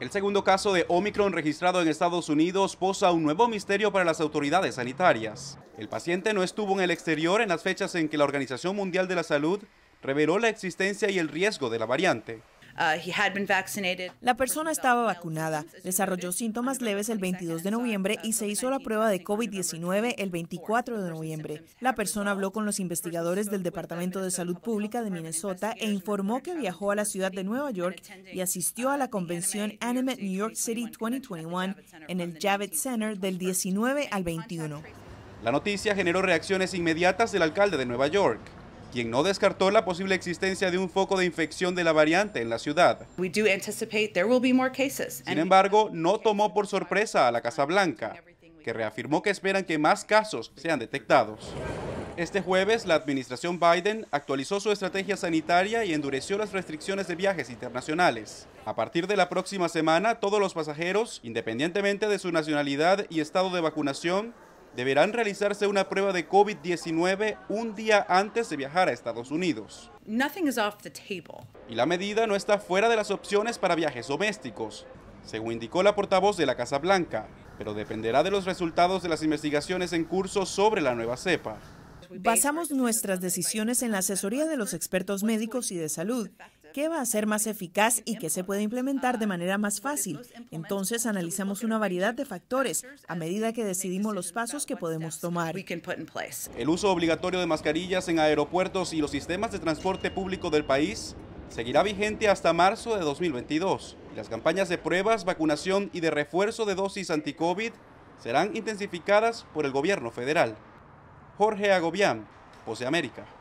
El segundo caso de Omicron registrado en Estados Unidos posa un nuevo misterio para las autoridades sanitarias. El paciente no estuvo en el exterior en las fechas en que la Organización Mundial de la Salud reveló la existencia y el riesgo de la variante. Uh, la persona estaba vacunada, desarrolló síntomas leves el 22 de noviembre y se hizo la prueba de COVID-19 el 24 de noviembre. La persona habló con los investigadores del Departamento de Salud Pública de Minnesota e informó que viajó a la ciudad de Nueva York y asistió a la convención Animate New York City 2021 en el Javits Center del 19 al 21. La noticia generó reacciones inmediatas del alcalde de Nueva York quien no descartó la posible existencia de un foco de infección de la variante en la ciudad. Sin embargo, no tomó por sorpresa a la Casa Blanca, que reafirmó que esperan que más casos sean detectados. Este jueves, la administración Biden actualizó su estrategia sanitaria y endureció las restricciones de viajes internacionales. A partir de la próxima semana, todos los pasajeros, independientemente de su nacionalidad y estado de vacunación, deberán realizarse una prueba de COVID-19 un día antes de viajar a Estados Unidos. Y la medida no está fuera de las opciones para viajes domésticos, según indicó la portavoz de la Casa Blanca, pero dependerá de los resultados de las investigaciones en curso sobre la nueva cepa. Basamos nuestras decisiones en la asesoría de los expertos médicos y de salud qué va a ser más eficaz y qué se puede implementar de manera más fácil. Entonces analizamos una variedad de factores a medida que decidimos los pasos que podemos tomar. El uso obligatorio de mascarillas en aeropuertos y los sistemas de transporte público del país seguirá vigente hasta marzo de 2022. Las campañas de pruebas, vacunación y de refuerzo de dosis anti-COVID serán intensificadas por el gobierno federal. Jorge Agobián, Pose América.